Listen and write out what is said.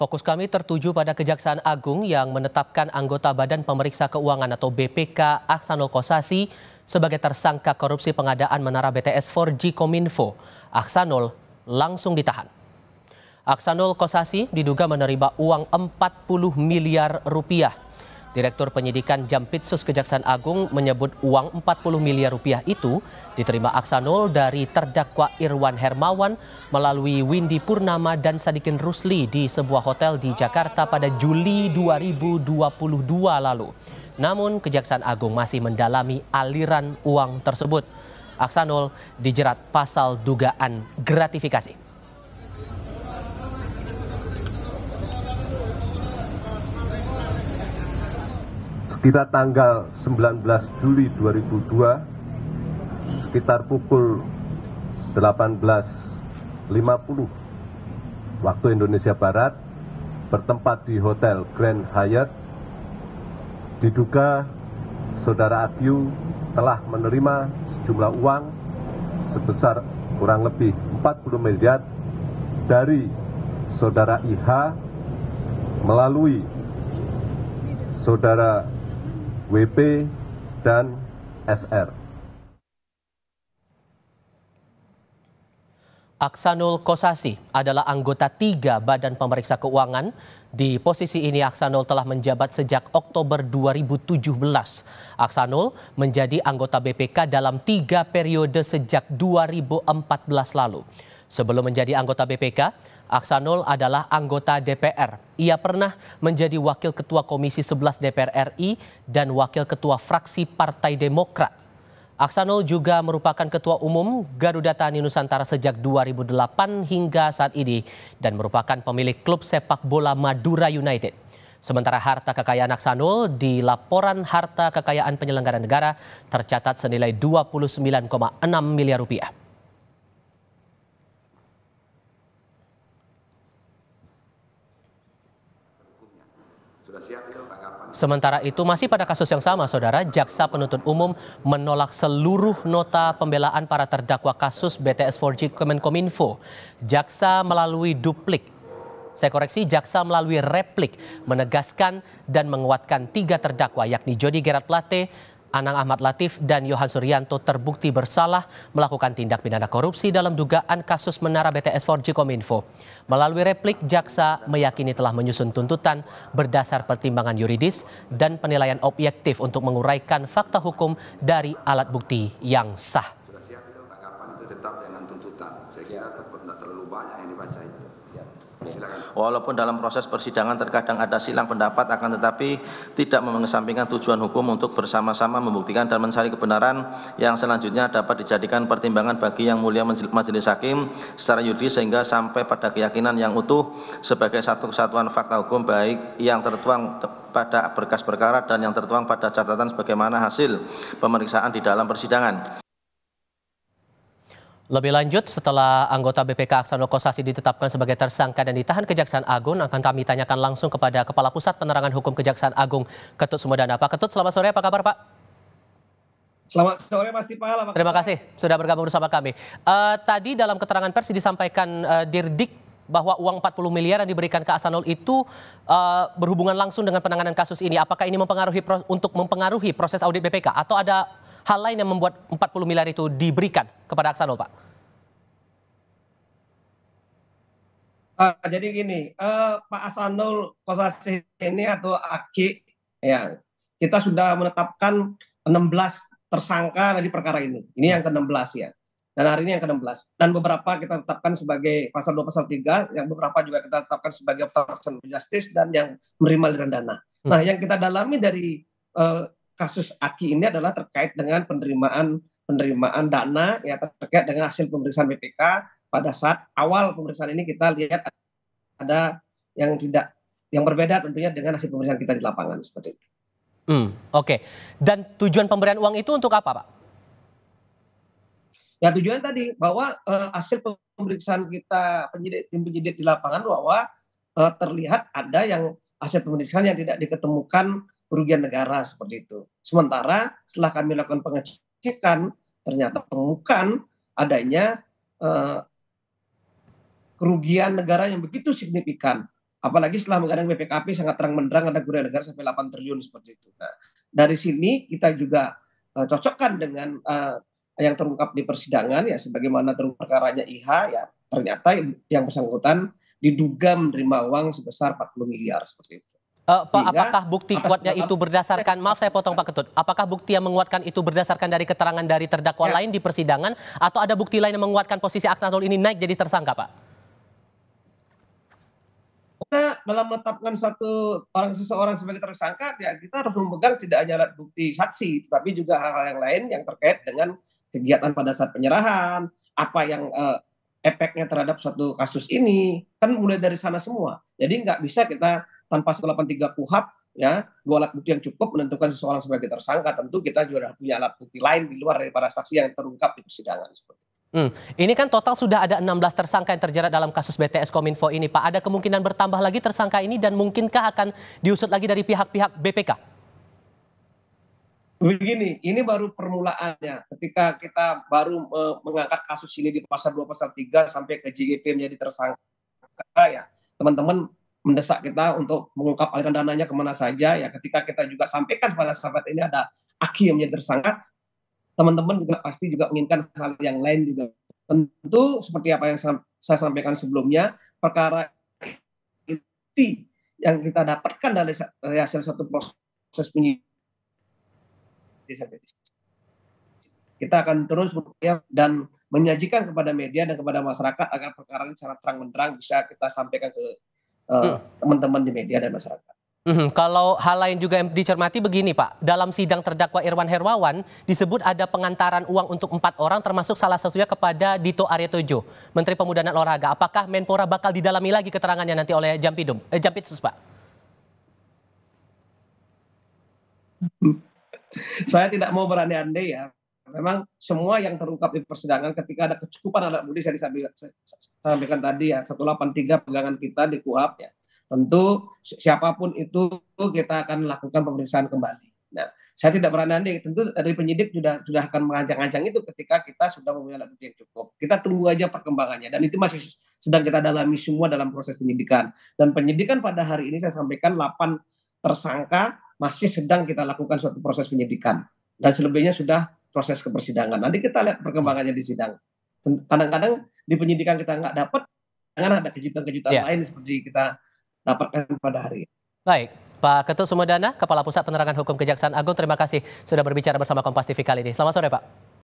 Fokus kami tertuju pada Kejaksaan Agung yang menetapkan anggota Badan Pemeriksa Keuangan atau BPK Aksanul Kosasi sebagai tersangka korupsi pengadaan menara BTS 4G Kominfo. Aksanul langsung ditahan. Aksanul Kosasi diduga menerima uang 40 miliar rupiah Direktur Penyidikan Jampitsus Kejaksaan Agung menyebut uang 40 miliar rupiah itu diterima Aksanul dari terdakwa Irwan Hermawan melalui Windy Purnama dan Sadikin Rusli di sebuah hotel di Jakarta pada Juli 2022 lalu. Namun Kejaksaan Agung masih mendalami aliran uang tersebut. Aksanul dijerat pasal dugaan gratifikasi. kita tanggal 19 Juli 2002 sekitar pukul 18.50 waktu Indonesia Barat bertempat di Hotel Grand Hyatt diduga Saudara Agyu telah menerima sejumlah uang sebesar kurang lebih 40 miliar dari Saudara IH melalui Saudara WP, dan SR. Aksanul Kosasi adalah anggota tiga Badan Pemeriksa Keuangan. Di posisi ini Aksanul telah menjabat sejak Oktober 2017. Aksanul menjadi anggota BPK dalam tiga periode sejak 2014 lalu. Sebelum menjadi anggota BPK, Aksanul adalah anggota DPR. Ia pernah menjadi Wakil Ketua Komisi 11 DPR RI dan Wakil Ketua Fraksi Partai Demokrat. Aksanul juga merupakan Ketua Umum Garuda Tani Nusantara sejak 2008 hingga saat ini dan merupakan pemilik klub sepak bola Madura United. Sementara harta kekayaan Aksanul di laporan harta kekayaan penyelenggara negara tercatat senilai 29,6 miliar rupiah. Sementara itu masih pada kasus yang sama Saudara, jaksa penuntut umum menolak seluruh nota pembelaan para terdakwa kasus BTS 4G Kemenkominfo. Jaksa melalui duplik saya koreksi, jaksa melalui replik menegaskan dan menguatkan tiga terdakwa yakni Jody Gerard Plate, Anang Ahmad Latif dan Yohan Suryanto terbukti bersalah melakukan tindak pidana korupsi dalam dugaan kasus Menara BTS 4G Kominfo. Melalui replik, jaksa meyakini telah menyusun tuntutan berdasar pertimbangan yuridis dan penilaian objektif untuk menguraikan fakta hukum dari alat bukti yang sah. banyak yang dibaca itu. Ya. Walaupun dalam proses persidangan terkadang ada silang pendapat akan tetapi tidak mengesampingkan tujuan hukum untuk bersama-sama membuktikan dan mencari kebenaran yang selanjutnya dapat dijadikan pertimbangan bagi yang mulia majelis hakim secara yudis sehingga sampai pada keyakinan yang utuh sebagai satu kesatuan fakta hukum baik yang tertuang pada berkas perkara dan yang tertuang pada catatan sebagaimana hasil pemeriksaan di dalam persidangan. Lebih lanjut, setelah anggota BPK Aksano Kosasi ditetapkan sebagai tersangka dan ditahan Kejaksaan Agung, akan kami tanyakan langsung kepada Kepala Pusat Penerangan Hukum Kejaksaan Agung, Ketut Sumedana. Pak Ketut, selamat sore, apa kabar Pak? Selamat sore Mas Tipa. Terima kasih sudah bergabung bersama kami. Uh, tadi dalam keterangan pers disampaikan uh, Dirdik bahwa uang 40 miliar yang diberikan ke Asanul itu uh, berhubungan langsung dengan penanganan kasus ini. Apakah ini mempengaruhi untuk mempengaruhi proses audit BPK atau ada hal lain yang membuat 40 miliar itu diberikan kepada Aksanul, Pak? Uh, jadi gini, uh, Pak Asanul Kosasi ini atau Aki, ya kita sudah menetapkan 16 tersangka dari perkara ini. Ini yang ke-16 ya dan hari ini yang ke-16. Dan beberapa kita tetapkan sebagai pasal 2, pasal 3, yang beberapa juga kita tetapkan sebagai obstruction of justice dan yang menerima aliran dana. Hmm. Nah, yang kita dalami dari uh, kasus Aki ini adalah terkait dengan penerimaan penerimaan dana ya terkait dengan hasil pemeriksaan BPK pada saat awal pemeriksaan ini kita lihat ada yang tidak yang berbeda tentunya dengan hasil pemeriksaan kita di lapangan seperti itu. Hmm, Oke, okay. dan tujuan pemberian uang itu untuk apa, Pak? Ya tujuan tadi bahwa uh, hasil pemeriksaan kita penyidik tim penyidik di lapangan bahwa uh, terlihat ada yang hasil pemeriksaan yang tidak diketemukan kerugian negara seperti itu. Sementara setelah kami lakukan pengecekan ternyata temukan adanya uh, kerugian negara yang begitu signifikan. Apalagi setelah menggandeng BPKP sangat terang menderang ada kerugian negara sampai 8 triliun seperti itu. Nah, dari sini kita juga uh, cocokkan dengan uh, yang terungkap di persidangan ya sebagaimana terungkap perkaranya IH ya ternyata yang bersangkutan diduga menerima uang sebesar 40 miliar seperti itu. Uh, Pak, Sehingga, apakah bukti apa kuatnya itu berdasarkan maaf saya potong Pak Ketut. Apakah bukti yang menguatkan itu berdasarkan dari keterangan dari terdakwa ya. lain di persidangan atau ada bukti lain yang menguatkan posisi Aknatul ini naik jadi tersangka, Pak? Karena dalam menetapkan satu orang seseorang sebagai tersangka, ya kita harus memegang tidak hanya bukti saksi, tapi juga hal-hal yang lain yang terkait dengan kegiatan pada saat penyerahan, apa yang uh, efeknya terhadap suatu kasus ini kan mulai dari sana semua. Jadi nggak bisa kita tanpa 183 kuhab ya dua alat bukti yang cukup menentukan seseorang sebagai tersangka tentu kita juga punya alat bukti lain di luar dari para saksi yang terungkap di persidangan Hmm. Ini kan total sudah ada 16 tersangka yang terjerat dalam kasus BTS Kominfo ini Pak. Ada kemungkinan bertambah lagi tersangka ini dan mungkinkah akan diusut lagi dari pihak-pihak BPK? Begini, ini baru permulaannya. Ketika kita baru uh, mengangkat kasus ini di pasal 2, pasal 3 sampai ke JGP menjadi tersangka, ya teman-teman mendesak kita untuk mengungkap aliran dananya kemana saja. Ya ketika kita juga sampaikan pada sahabat ini ada Aki yang menjadi tersangka, teman-teman juga pasti juga menginginkan hal yang lain juga. Tentu seperti apa yang saya sampaikan sebelumnya, perkara inti yang kita dapatkan dari hasil satu proses penyidikan seperti sampai di Kita akan terus berupaya dan menyajikan kepada media dan kepada masyarakat agar perkara ini secara terang benderang bisa kita sampaikan ke eh, hmm. teman-teman uh, hmm. di media dan masyarakat. Mm -hmm. Kalau hal lain juga yang dicermati begini Pak, dalam sidang terdakwa Irwan Herwawan disebut ada pengantaran uang untuk empat orang termasuk salah satunya kepada Dito Arya Menteri Pemuda dan Olahraga. Apakah Menpora bakal didalami lagi keterangannya nanti oleh Jampidum, eh, Jampitsus Pak? saya tidak mau berandai-andai ya. Memang semua yang terungkap di persidangan ketika ada kecukupan alat bukti saya sampaikan tadi ya 183 pegangan kita di kuap ya. Tentu siapapun itu kita akan lakukan pemeriksaan kembali. Nah, saya tidak berandai-andai. Tentu dari penyidik sudah sudah akan mengancang-ancang itu ketika kita sudah mempunyai alat bukti yang cukup. Kita tunggu aja perkembangannya dan itu masih sedang kita dalami semua dalam proses penyidikan. Dan penyidikan pada hari ini saya sampaikan 8 tersangka masih sedang kita lakukan suatu proses penyidikan dan selebihnya sudah proses kepersidangan. Nanti kita lihat perkembangannya di sidang. Kadang-kadang di penyidikan kita nggak dapat, jangan ada kejutan-kejutan yeah. lain seperti kita dapatkan pada hari ini. Baik, Pak Ketut Sumedana, Kepala Pusat Penerangan Hukum Kejaksaan Agung, terima kasih sudah berbicara bersama Kompas TV kali ini. Selamat sore, Pak.